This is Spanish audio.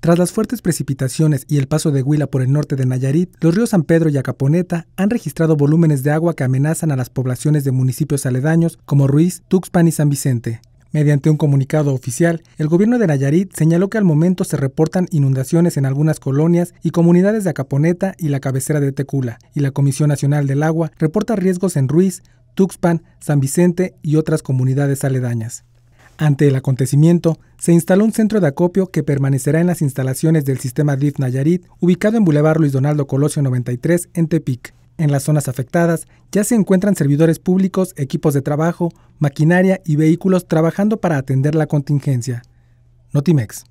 Tras las fuertes precipitaciones y el paso de Huila por el norte de Nayarit, los ríos San Pedro y Acaponeta han registrado volúmenes de agua que amenazan a las poblaciones de municipios aledaños como Ruiz, Tuxpan y San Vicente. Mediante un comunicado oficial, el gobierno de Nayarit señaló que al momento se reportan inundaciones en algunas colonias y comunidades de Acaponeta y la cabecera de Tecula, y la Comisión Nacional del Agua reporta riesgos en Ruiz, Tuxpan, San Vicente y otras comunidades aledañas. Ante el acontecimiento, se instaló un centro de acopio que permanecerá en las instalaciones del sistema DIF Nayarit, ubicado en Boulevard Luis Donaldo Colosio 93, en Tepic. En las zonas afectadas ya se encuentran servidores públicos, equipos de trabajo, maquinaria y vehículos trabajando para atender la contingencia. Notimex.